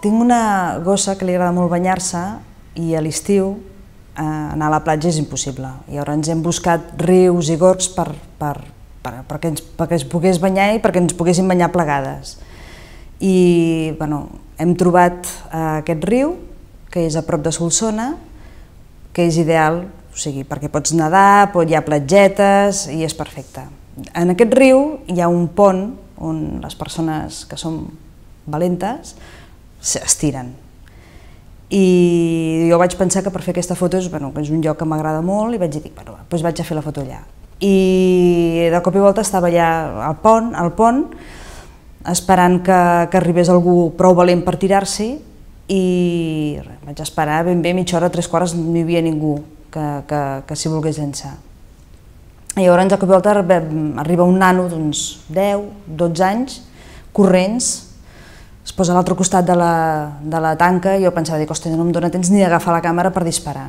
Tinc una gossa que li agrada molt banyar-se i a l'estiu eh, anar a la platja és impossible. I ara ens hem buscat rius i gorgs per, per, per, perquè, ens, perquè es pogués banyar i perquè ens poguéssim banyar plegades. I bueno, hem trobat eh, aquest riu, que és a prop de Solsona, que és ideal, o sigui, perquè pots nedar, pot, hi ha platgetes i és perfecte. En aquest riu hi ha un pont on les persones que són valentes s'estiren. I jo vaig pensar que per fer aquesta foto és, bueno, és un lloc que m'agrada molt i vaig dir, bueno, doncs vaig a fer la foto allà. I de cop i volta estava allà al pont, al pont esperant que, que arribés algú prou valent per tirar-s'hi i res, vaig esperar ben bé mitja hora, tres quarts, no hi havia ningú que, que, que s'hi volgués llançar. I llavors, de cop i volta, arriba un nano d'uns 10, 12 anys, corrents, es posa a l'altre costat de la, de la tanca i jo pensava, dic, hòstia, no em dóna temps ni d'agafar la càmera per disparar.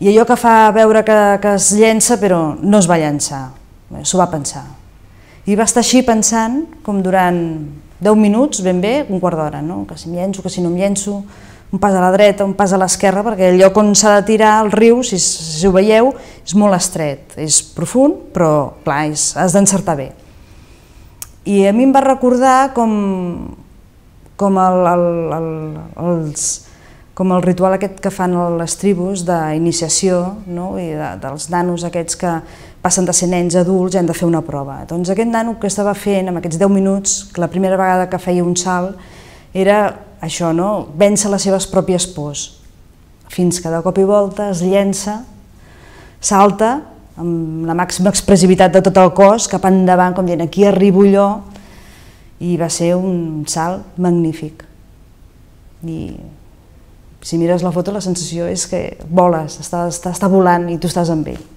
I allò que fa veure que, que es llença, però no es va llançar, s'ho va pensar. I va estar així pensant, com durant 10 minuts, ben bé, un quart d'hora, no? que si em llenço, que si no em llenço, un pas a la dreta, un pas a l'esquerra, perquè el lloc on s'ha de tirar el riu, si, si ho veieu, és molt estret, és profund, però clar, és, has d'encertar bé. I a mi em va recordar com com el, el, el, els, com el ritual aquest que fan les tribus d'iniciació no? i de, dels nanos aquests que passen de ser nens adults i han de fer una prova. Doncs aquest nano que estava fent en aquests 10 minuts, que la primera vegada que feia un salt, era això, no? vèncer les seves pròpies pors. Fins que de cop i volta es llença, salta, amb la màxima expressivitat de tot el cos, cap endavant, com dient, aquí arribo jo, i va ser un salt magnífic. I si mires la foto la sensació és que voles, està, estàs, estàs volant i tu estàs amb ell.